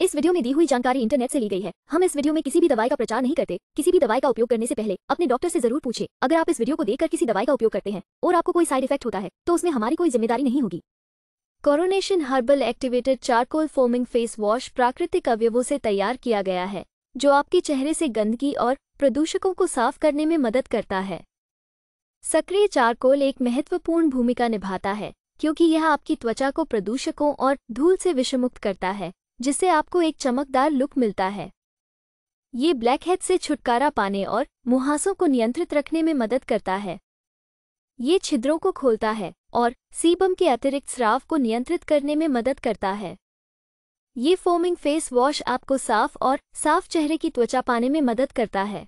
इस वीडियो में दी हुई जानकारी इंटरनेट से ली गई है हम इस वीडियो में किसी भी दवाई का प्रचार नहीं करते किसी भी दवाई का उपयोग करने से पहले अपने डॉक्टर से जरूर पूछे अगर आप इस वीडियो को देखकर किसी दवाई का उपयोग करते हैं और आपको कोई साइड इफेक्ट होता है तो उसमें हमारी कोई जिम्मेदारी नहीं होगी coronation herbal activated charcoal foaming face wash प्राकृतिक अवयवों से तैयार किया गया है जो आपके चेहरे से गंदगी और प्रदूषकों को साफ करने में मदद करता है सक्रिय चारकोल एक महत्वपूर्ण भूमिका निभाता है क्योंकि यह आपकी त्वचा को प्रदूषकों और धूल से विषमुक्त करता है जिससे आपको एक चमकदार लुक मिलता है ये ब्लैक हेड से छुटकारा पाने और मुहासों को नियंत्रित रखने में मदद करता है ये छिद्रों को खोलता है और सीबम के अतिरिक्त स्राव को नियंत्रित करने में मदद करता है ये फोमिंग फेस वॉश आपको साफ और साफ चेहरे की त्वचा पाने में मदद करता है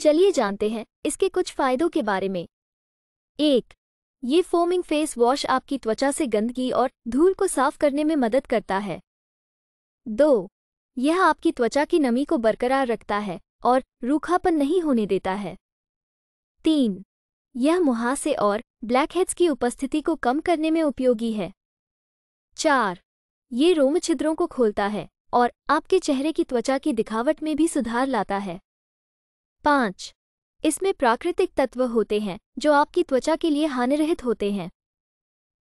चलिए जानते हैं इसके कुछ फायदों के बारे में एक ये फोमिंग फेस वॉश आपकी त्वचा से गंदगी और धूल को साफ करने में मदद करता है दो यह आपकी त्वचा की नमी को बरकरार रखता है और रूखापन नहीं होने देता है तीन यह मुहासे और ब्लैकहेड्स की उपस्थिति को कम करने में उपयोगी है चार ये रोम छिद्रों को खोलता है और आपके चेहरे की त्वचा की दिखावट में भी सुधार लाता है पाँच इसमें प्राकृतिक तत्व होते हैं जो आपकी त्वचा के लिए हानिरहित होते हैं